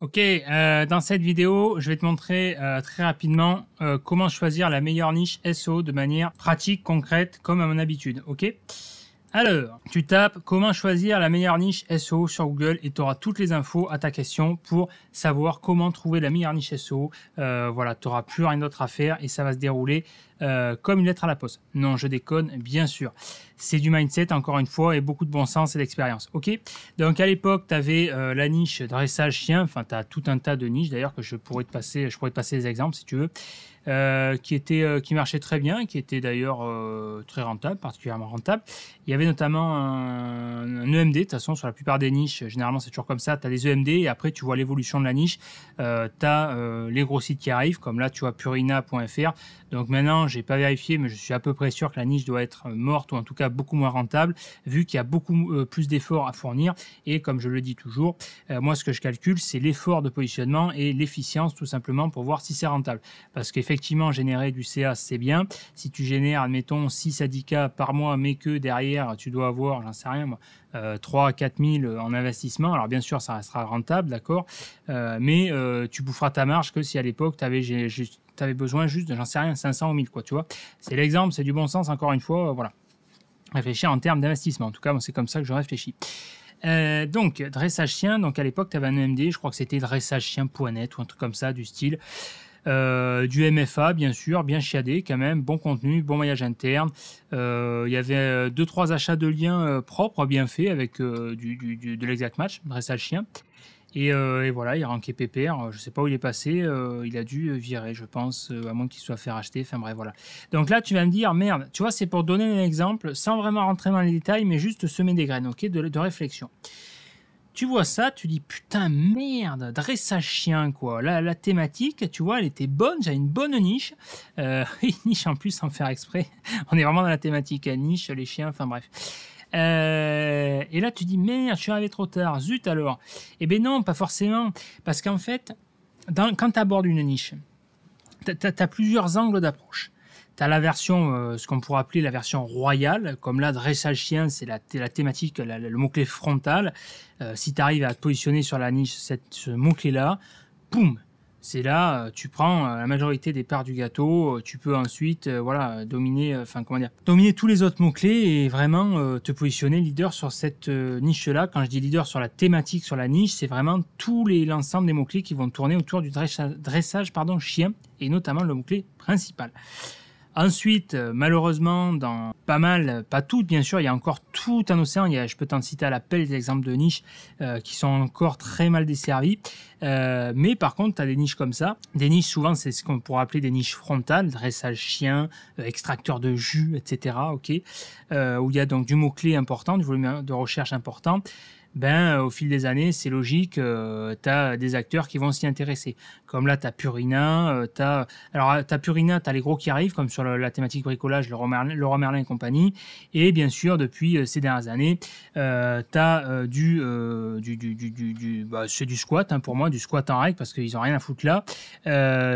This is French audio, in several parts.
Ok, euh, dans cette vidéo, je vais te montrer euh, très rapidement euh, comment choisir la meilleure niche SEO de manière pratique, concrète, comme à mon habitude. Ok Alors, tu tapes comment choisir la meilleure niche SEO sur Google et tu auras toutes les infos à ta question pour savoir comment trouver la meilleure niche SEO. voilà, tu n'auras plus rien d'autre à faire et ça va se dérouler euh, comme une lettre à la poste. Non, je déconne, bien sûr. C'est du mindset, encore une fois, et beaucoup de bon sens et d'expérience. Ok Donc à l'époque, tu avais euh, la niche dressage chien, enfin, tu as tout un tas de niches d'ailleurs que je pourrais te passer, je pourrais te passer des exemples si tu veux. Euh, qui, était, qui marchait très bien, qui étaient d'ailleurs très rentable, particulièrement rentable. Il y avait notamment un, un EMD, de toute façon, sur la plupart des niches, généralement c'est toujours comme ça, tu as des EMD et après tu vois l'évolution de la niche, tu as les gros sites qui arrivent, comme là tu vois purina.fr. Donc maintenant, je j'ai pas vérifié, mais je suis à peu près sûr que la niche doit être euh, morte ou en tout cas beaucoup moins rentable, vu qu'il y a beaucoup euh, plus d'efforts à fournir. Et comme je le dis toujours, euh, moi, ce que je calcule, c'est l'effort de positionnement et l'efficience, tout simplement, pour voir si c'est rentable. Parce qu'effectivement, générer du CA, c'est bien. Si tu génères, admettons, 6 à par mois, mais que derrière, tu dois avoir, j'en sais rien, 3 à 4 000 en investissement. Alors, bien sûr, ça restera rentable, d'accord, mais tu boufferas ta marge que si à l'époque, tu avais juste tu avais besoin juste de, j'en sais rien, 500 ou 1000, quoi, tu vois. C'est l'exemple, c'est du bon sens, encore une fois, euh, voilà. Réfléchir en termes d'investissement, en tout cas, c'est comme ça que je réfléchis. Euh, donc, dressage chien, donc à l'époque, tu avais un M.D. je crois que c'était dressage dressagechien.net ou un truc comme ça, du style. Euh, du MFA, bien sûr, bien chiadé quand même, bon contenu, bon voyage interne. Il y avait deux trois achats de liens propres, bien faits, avec du, de l'exact match, dressage chien. Euh, et, voilà, il a ranké euh, Je ne sais pas où il est passé. Euh, il a dû virer, je pense, à moins qu'il soit fait racheter. Enfin bref, voilà. Donc là, tu vas me dire, merde, tu vois, c'est pour donner un exemple, sans vraiment rentrer dans les détails, mais juste semer des graines, ok, de, réflexion. Tu vois ça, tu dis, putain, merde, dressage chien, quoi. La, thématique, tu vois, elle était bonne, J'ai une bonne niche. une niche en plus, sans faire exprès. On est vraiment dans la thématique, niche, les chiens, enfin bref. Euh, et là, tu dis, merde, tu suis arrivé trop tard, zut alors. Eh ben non, pas forcément, parce qu'en fait, dans, quand tu abordes une niche, tu as, plusieurs angles d'approche. Tu as la version, euh, ce qu'on pourrait appeler la version royale, comme là, dressage chien, c'est la, thématique, le mot-clé frontal. Euh, si tu arrives à te positionner sur la niche cette, ce mot-clé-là, boum, c'est là, euh, tu prends euh, la majorité des parts du gâteau, euh, tu peux ensuite, voilà, dominer, enfin, comment dire, dominer tous les autres mots-clés et vraiment te positionner leader sur cette niche-là. Quand je dis leader sur la thématique, sur la niche, c'est vraiment tout l'ensemble des mots-clés qui vont tourner autour du dressage, pardon, chien et notamment le mot-clé principal. Ensuite, euh, malheureusement, dans pas mal, pas toutes bien sûr, il y a encore tout un océan. je peux t'en citer à l'appel des exemples de niches euh, qui sont encore très mal desservies. Euh, mais par contre, tu as des niches comme ça. Des niches, souvent, c'est ce qu'on pourrait appeler des niches frontales, dressage chien, extracteur de jus, etc. Ok, où il y a donc du mot-clé important, du volume de recherche important ben, au fil des années, c'est logique, tu as des acteurs qui vont s'y intéresser. Comme là, tu as Purina, euh, tu as, alors, euh, as Purina, tu les gros qui arrivent, comme sur la thématique bricolage, le Merlin, et compagnie. Et bien sûr, depuis euh, ces dernières années, tu as du, du, du, du, bah, c'est du squat, hein, pour moi, du squat en règle, parce qu'ils n'ont rien à foutre là.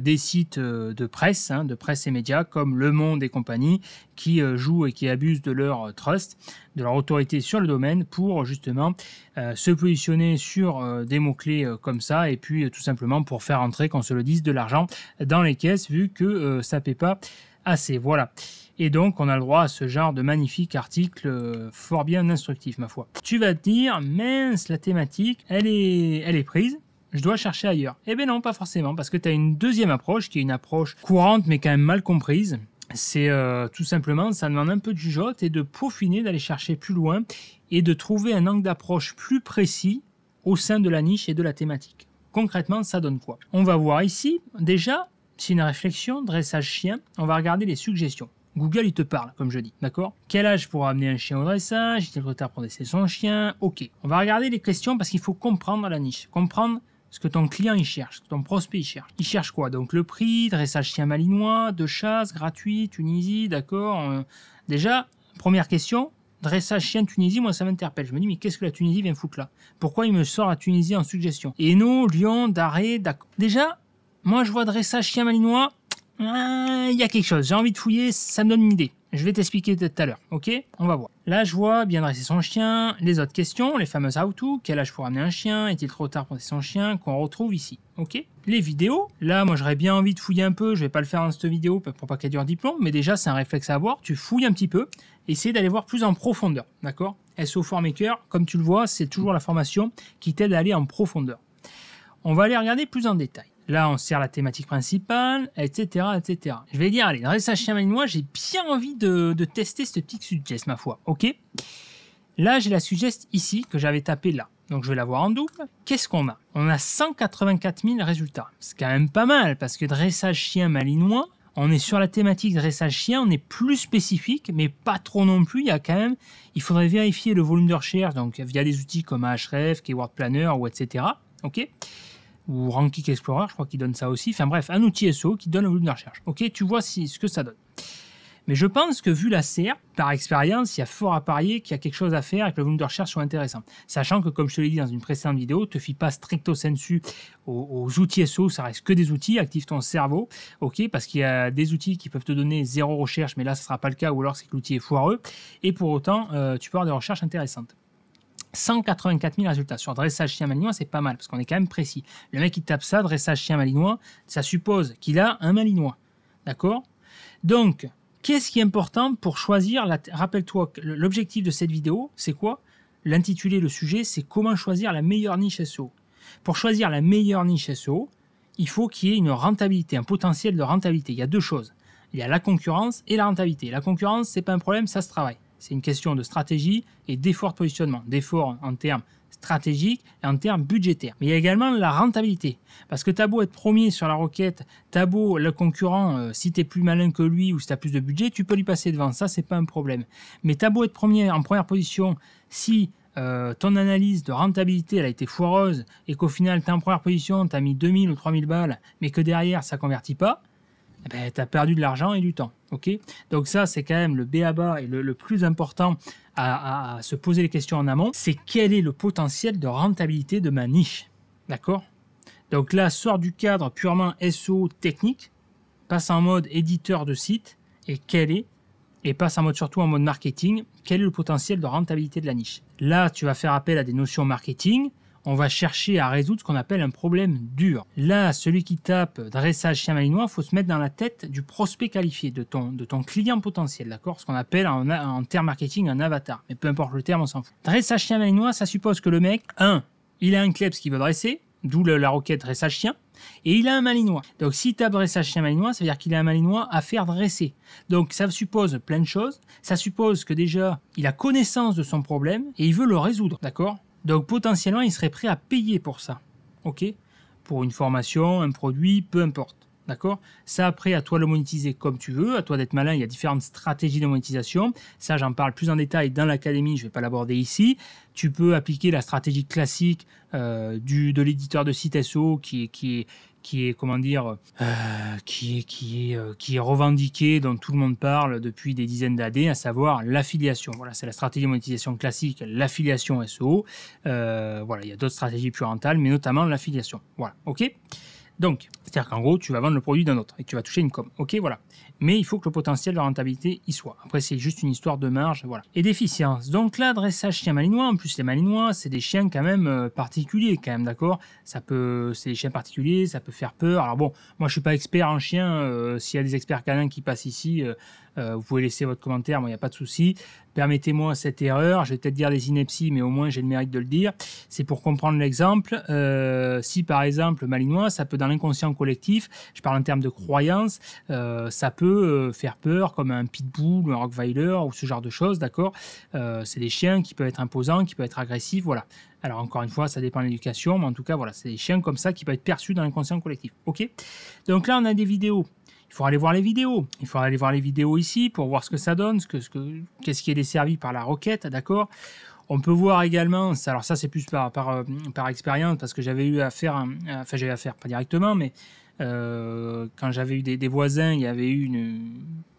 des sites de presse, hein, de presse et médias, comme Le Monde et compagnie, qui jouent et qui abusent de leur trust, de leur autorité sur le domaine pour justement se positionner sur des mots-clés comme ça et puis tout simplement pour faire entrer qu'on se le dise de l'argent dans les caisses vu que ça euh, ça paie pas assez. Voilà. Et donc, on a le droit à ce genre de magnifique article, euh, fort bien instructif, ma foi. Tu vas te dire, mince, la thématique, elle est, elle est prise, je dois chercher ailleurs. Eh bien non, pas forcément, parce que tu as une deuxième approche, qui est une approche courante, mais quand même mal comprise. C'est euh, tout simplement, ça demande un peu du jugeote et de peaufiner, d'aller chercher plus loin et de trouver un angle d'approche plus précis au sein de la niche et de la thématique concrètement, ça donne quoi On va voir ici, déjà, c'est une réflexion, dressage chien, on va regarder les suggestions. Google, il te parle, comme je dis, d'accord Quel âge pour amener un chien au dressage Est-il trop tard pour laisser son chien Ok. On va regarder les questions parce qu'il faut comprendre la niche, comprendre ce que ton client il cherche, ce que ton prospect il cherche. Il cherche quoi Donc le prix, dressage chien malinois, de chasse, gratuit, Tunisie, d'accord euh, Déjà, première question, dressage chien-Tunisie, moi ça m'interpelle. Je me dis, mais qu'est-ce que la Tunisie vient foutre là Pourquoi il me sort à Tunisie en suggestion Hainaut, Lyon, Daré, d'accord. Déjà, moi je vois dressage chien-malinois, ah, il y a quelque chose. J'ai envie de fouiller, ça me donne une idée. Je vais t'expliquer tout à l'heure, ok On va voir. Là, je vois bien dresser son chien, les autres questions, les fameuses how-to, quel âge pour amener un chien, est-il trop tard pour son chien, qu'on retrouve ici, ok Les vidéos, là, moi j'aurais bien envie de fouiller un peu, je ne vais pas le faire dans cette vidéo pour pas qu'elle dure diplôme mais déjà c'est un réflexe à avoir, tu fouilles un petit peu, essaie d'aller voir plus en profondeur, d'accord SEO Formaker, comme tu le vois, c'est toujours la formation qui t'aide à aller en profondeur. On va aller regarder plus en détail. Là, on sert la thématique principale, etc., etc. Je vais dire, allez, dressage chien malinois, j'ai bien envie de, tester ce petit suggest, ma foi. Ok Là, j'ai la suggest ici, que j'avais tapée là. Donc, je vais la voir en double. Qu'est-ce qu'on a On a 184 000 résultats. C'est quand même pas mal, parce que dressage chien malinois, on est sur la thématique dressage chien, on est plus spécifique, mais pas trop non plus. Il y a quand même, il faudrait vérifier le volume de recherche, donc via des outils comme Ahref, Keyword Planner ou etc. Ok ou Rankic Explorer, je crois qu'il donne ça aussi. Enfin bref, un outil SEO qui donne le volume de recherche. Ok, tu vois si, ce que ça donne. Mais je pense que vu la CR, par expérience, il y a fort à parier qu'il y a quelque chose à faire et que le volume de recherche soit intéressant. Sachant que, comme je te l'ai dit dans une précédente vidéo, te fie pas stricto sensu aux, outils SEO, ça reste que des outils, active ton cerveau, ok, parce qu'il y a des outils qui peuvent te donner zéro recherche, mais là, ce sera pas le cas, ou alors c'est que l'outil est foireux, et pour autant, euh, tu peux avoir des recherches intéressantes. 184 000 résultats. Sur dressage chien malinois, c'est pas mal, parce qu'on est quand même précis. Le mec qui tape ça, dressage chien malinois, ça suppose qu'il a un malinois. D'accord Donc, qu'est-ce qui est important pour choisir la... Rappelle-toi, l'objectif de cette vidéo, c'est quoi L'intitulé, le sujet, c'est comment choisir la meilleure niche SEO. Pour choisir la meilleure niche SEO, il faut qu'il y ait une rentabilité, un potentiel de rentabilité. Il y a deux choses. Il y a la concurrence et la rentabilité. La concurrence, c'est pas un problème, ça se travaille. C'est une question de stratégie et d'effort de positionnement, d'effort en termes stratégiques et en termes budgétaires. Mais il y a également la rentabilité. Parce que t'as beau être premier sur la roquette, t'as beau le concurrent, si euh, si t'es plus malin que lui ou si t'as plus de budget, tu peux lui passer devant, ça c'est pas un problème. Mais t'as beau être premier en première position, si euh, ton analyse de rentabilité elle a été foireuse et qu'au final t'es en première position, t'as mis 2000 ou 3000 balles, mais que derrière ça convertit pas, eh ben, tu as perdu de l'argent et du temps. ok Donc ça, c'est quand même le BABA et le, plus important à, se poser les questions en amont, c'est quel est le potentiel de rentabilité de ma niche. D'accord Donc là, sort du cadre purement SEO technique, passe en mode éditeur de site, et est et passe en mode surtout en mode marketing, quel est le potentiel de rentabilité de la niche. Là, tu vas faire appel à des notions marketing, on va chercher à résoudre ce qu'on appelle un problème dur. Là, celui qui tape dressage chien malinois, faut se mettre dans la tête du prospect qualifié, de ton, de ton client potentiel, d'accord Ce qu'on appelle en, en termes marketing un avatar. Mais peu importe le terme, on s'en fout. Dressage chien malinois, ça suppose que le mec, 1. Il a un klebs qui veut dresser, d'où la roquette dressage chien, et il a un malinois. Donc s'il tape dressage chien malinois, ça veut dire qu'il a un malinois à faire dresser. Donc ça suppose plein de choses. Ça suppose que déjà, il a connaissance de son problème et il veut le résoudre, d'accord donc potentiellement, il serait prêt à payer pour ça. OK Pour une formation, un produit, peu importe. D'accord Ça, après, à toi de le monétiser comme tu veux, à toi d'être malin, il y a différentes stratégies de monétisation. Ça, j'en parle plus en détail dans l'académie, je ne vais pas l'aborder ici. Tu peux appliquer la stratégie classique euh, du, de l'éditeur de site SEO qui, est, qui est comment dire euh, qui est qui euh, qui est dont tout le monde parle depuis des dizaines d'années à savoir l'affiliation voilà c'est la stratégie de monétisation classique l'affiliation SEO voilà il y a d'autres stratégies plus rentables mais notamment l'affiliation voilà ok donc, c'est-à-dire qu'en gros, tu vas vendre le produit d'un autre et tu vas toucher une com. Ok, voilà mais il faut que le potentiel de rentabilité y soit. Après, c'est juste une histoire de marge, voilà. Et d'efficience. Donc là, dressage chien malinois, en plus les malinois, c'est des chiens quand même euh, particuliers, quand même, d'accord Ça peut, c'est des chiens particuliers, ça peut faire peur. Alors bon, moi je suis pas expert en chien. Euh, s'il y a des experts canins qui passent ici, euh, vous pouvez laisser votre commentaire, il n'y a pas de souci. Permettez-moi cette erreur, je vais peut-être dire des inepties, mais au moins j'ai le mérite de le dire. C'est pour comprendre l'exemple. si par exemple malinois, ça peut dans l'inconscient collectif, je parle en termes de croyance, ça peut euh, faire peur, comme un pitbull, un rockweiler ou ce genre de choses, d'accord euh, C'est des chiens qui peuvent être imposants, qui peuvent être agressifs, voilà. Alors encore une fois, ça dépend de l'éducation, mais en tout cas, voilà, c'est des chiens comme ça qui peuvent être perçus dans l'inconscient collectif. Ok Donc là, on a des vidéos. Il faut aller voir les vidéos. Il faut aller voir les vidéos ici pour voir ce que ça donne, ce que, ce que, qu'est-ce qui est desservi par la requête, d'accord on peut voir également, alors ça c'est plus par, par, euh, par expérience, parce que j'avais eu à faire, enfin j'avais faire pas directement, mais euh, quand j'avais eu des, voisins, il y avait eu une,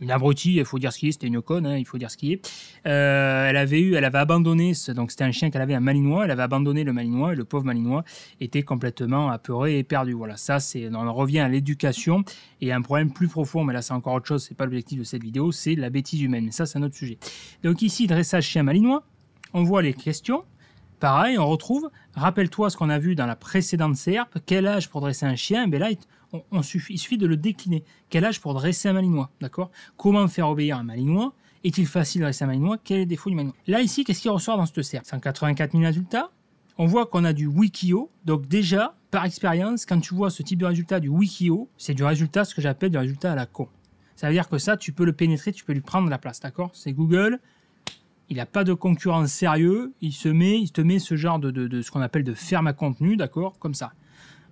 une abrutie, il faut dire ce qui est, c'était une conne, hein, il faut dire ce qui est. Euh, elle avait eu, elle avait abandonné, donc c'était un chien qu'elle avait, un malinois, elle avait abandonné le malinois et le pauvre malinois était complètement apeuré et perdu. Voilà, ça c'est, on en revient à l'éducation et un problème plus profond, mais là c'est encore autre chose, c'est pas l'objectif de cette vidéo, c'est la bêtise humaine, mais ça c'est un autre sujet. Donc ici, dressage chien malinois, on voit les questions. Pareil, on retrouve, rappelle-toi ce qu'on a vu dans la précédente serpe quel âge pour dresser un chien ben on, suffit, il suffit de le décliner. Quel âge pour dresser un malinois D'accord Comment faire obéir un malinois Est-il facile de dresser un malinois Quel est les défaut du malinois Là, ici, qu'est-ce qui ressort dans ce serre 184 000 résultats. On voit qu'on a du Wikio. Donc, déjà, par expérience, quand tu vois ce type de résultat du Wikio, c'est du résultat, ce que j'appelle du résultat à la con. Ça veut dire que ça, tu peux le pénétrer, tu peux lui prendre la place, d'accord C'est Google, il n'a pas de concurrence sérieux, il se met, il te met ce genre de, de ce qu'on appelle de ferme à contenu, d'accord Comme ça.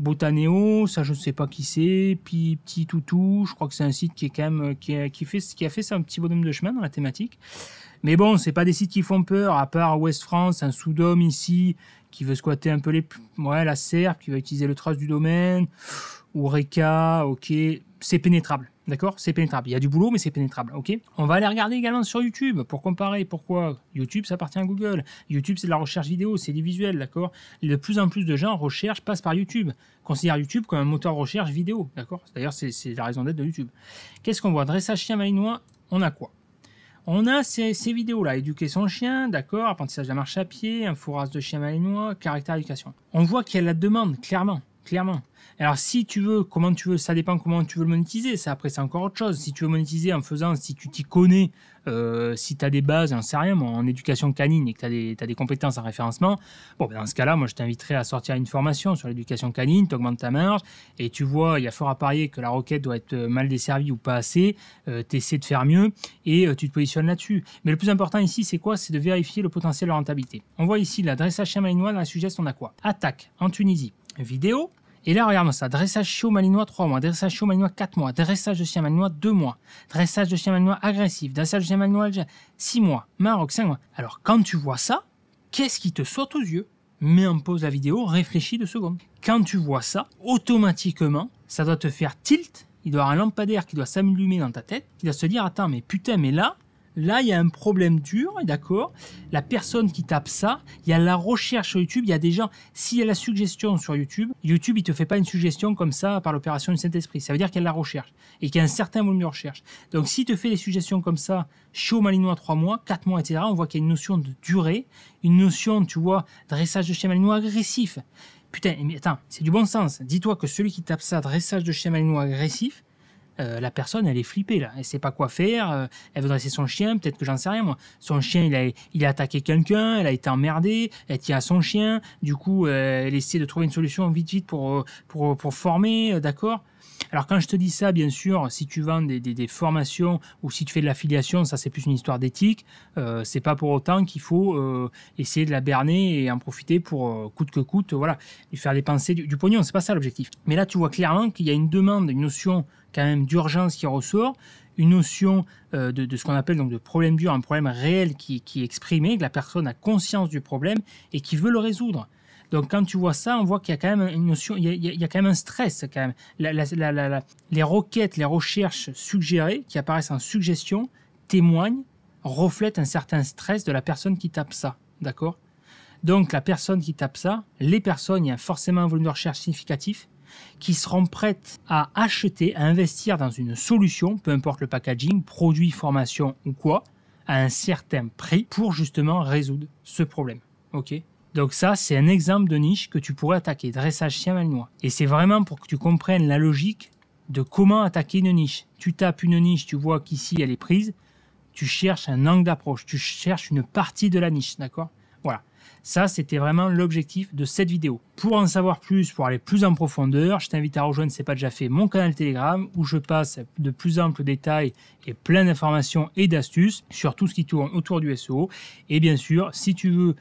Botaneo, ça je ne sais pas qui c'est, puis Petit Toutou, je crois que c'est un site qui est quand même qui a, fait qui a fait un petit bonhomme de chemin dans la thématique. Mais bon, c'est pas des sites qui font peur, à part West France, un sous-dôme ici qui veut squatter un peu les ouais, la serpe, qui va utiliser le trace du domaine, ou Reka, ok, c'est pénétrable. D'accord C'est pénétrable. Il y a du boulot, mais c'est pénétrable. OK On va aller regarder également sur YouTube pour comparer pourquoi YouTube, ça appartient à Google. YouTube, c'est de la recherche vidéo, c'est du visuel, d'accord De plus en plus de gens recherchent, passent par YouTube. Considère YouTube comme un moteur recherche vidéo, d'accord D'ailleurs, c'est la raison d'être de YouTube. Qu'est-ce qu'on voit Dressage chien malinois, on a quoi on a ces, vidéos-là, éduquer son chien, d'accord, apprentissage de la marche à pied, un fourrage de chien malinois, caractère éducation. On voit qu'il y a la demande, clairement clairement. Alors si tu veux, comment tu veux, ça dépend comment tu veux le monétiser, ça après c'est encore autre chose. Si tu veux monétiser en faisant, si tu t'y connais, euh, si tu as des bases, j'en sais rien, en éducation canine et que tu as, des compétences en référencement, bon, ben, dans ce cas-là, moi je t'inviterais à sortir une formation sur l'éducation canine, tu augmentes ta marge et tu vois, il y a fort à parier que la roquette doit être mal desservie ou pas assez, euh, tu essaies de faire mieux et euh, tu te positionnes là-dessus. Mais le plus important ici, c'est quoi C'est de vérifier le potentiel de rentabilité. On voit ici l'adresse dressage malinois dans la suggestion on a quoi Attaque en Tunisie vidéo, et là, regarde ça. Dressage chiot malinois 3 mois. Dressage chiot malinois 4 mois. Dressage de chien malinois 2 mois. Dressage de chien malinois agressif. Dressage de chien malinois six 6 mois. Maroc 5 mois. Alors, quand tu vois ça, qu'est-ce qui te saute aux yeux Mets en pause la vidéo, réfléchis deux secondes. Quand tu vois ça, automatiquement, ça doit te faire tilt. Il doit y avoir un lampadaire qui doit s'allumer dans ta tête, qui doit se dire Attends, mais putain, mais là, Là, il y a un problème dur, d'accord La personne qui tape ça, il y a la recherche sur YouTube, il y a des gens. S'il y a la suggestion sur YouTube, YouTube, il te fait pas une suggestion comme ça par l'opération du Saint-Esprit. Ça veut dire qu'il y a la recherche et qu'il y a un certain volume de recherche. Donc, s'il te fait des suggestions comme ça, chaud malinois 3 mois, 4 mois, etc., on voit qu'il y a une notion de durée, une notion, tu vois, dressage de chien malinois agressif. Putain, mais attends, c'est du bon sens. Dis-toi que celui qui tape ça, dressage de chien malinois agressif, euh, la personne, elle est flippée là. Elle sait pas quoi faire. Euh, elle veut dresser son chien. Peut-être que j'en sais rien moi. Son chien, il a, attaqué quelqu'un. Elle a été emmerdée. Elle tient à son chien. Du coup, euh, elle essaie de trouver une solution vite vite pour pour, pour former, d'accord. Alors quand je te dis ça, bien sûr, si tu vends des, formations ou si tu fais de l'affiliation, ça c'est plus une histoire d'éthique. Ce euh, c'est pas pour autant qu'il faut euh, essayer de la berner et en profiter pour euh, coûte que coûte, voilà, lui faire dépenser du, du pognon. C'est pas ça l'objectif. Mais là, tu vois clairement qu'il y a une demande, une notion quand même d'urgence qui ressort, une notion de, ce qu'on appelle donc de problème dur, un problème réel qui, qui est exprimé, que la personne a conscience du problème et qui veut le résoudre. Donc quand tu vois ça, on voit qu'il y a quand même une notion, il y a, quand même un stress les requêtes, les recherches suggérées qui apparaissent en suggestion témoignent, reflètent un certain stress de la personne qui tape ça, d'accord Donc la personne qui tape ça, les personnes, il y a forcément un volume de recherche significatif qui seront prêtes à acheter, à investir dans une solution, peu importe le packaging, produit, formation ou quoi, à un certain prix pour justement résoudre ce problème. Ok donc ça, c'est un exemple de niche que tu pourrais attaquer, dressage chien malinois. Et c'est vraiment pour que tu comprennes la logique de comment attaquer une niche. Tu tapes une niche, tu vois qu'ici elle est prise, tu cherches un angle d'approche, tu cherches une partie de la niche, d'accord Voilà. Ça, c'était vraiment l'objectif de cette vidéo. Pour en savoir plus, pour aller plus en profondeur, je t'invite à rejoindre, c'est pas déjà fait, mon canal Telegram, où je passe de plus amples détails et plein d'informations et d'astuces sur tout ce qui tourne autour du SEO. Et bien sûr, si tu veux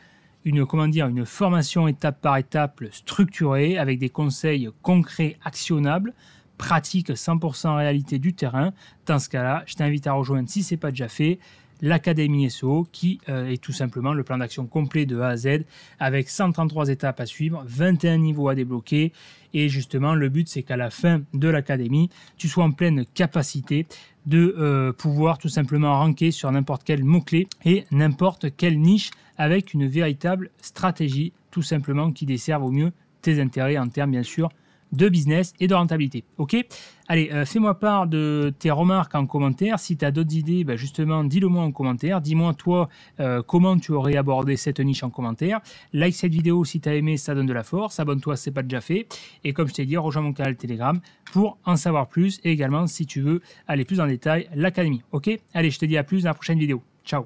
une, comment dire, une formation étape par étape structurée avec des conseils concrets, actionnables, pratiques 100% réalité du terrain. Dans ce cas-là, je t'invite à rejoindre si ce n'est pas déjà fait l'Académie SEO, qui euh, est tout simplement le plan d'action complet de A à Z, avec 133 étapes à suivre, 21 niveaux à débloquer. Et justement, le but, c'est qu'à la fin de l'Académie, tu sois en pleine capacité de euh, pouvoir tout simplement ranker sur n'importe quel mot-clé et n'importe quelle niche avec une véritable stratégie, tout simplement, qui desserve au mieux tes intérêts en termes, bien sûr, de business et de rentabilité. Ok Allez, euh, fais-moi part de tes remarques en commentaire. Si tu as d'autres idées, bah, justement, dis-le-moi en commentaire. Dis-moi, toi, euh, comment tu aurais abordé cette niche en commentaire. Like cette vidéo si tu as aimé, ça donne de la force. Abonne-toi si ce n'est pas déjà fait. Et comme je t'ai dit, rejoins mon canal Telegram pour en savoir plus et également, si tu veux, aller plus en détail, l'académie. Ok Allez, je te dis à plus dans la prochaine vidéo. Ciao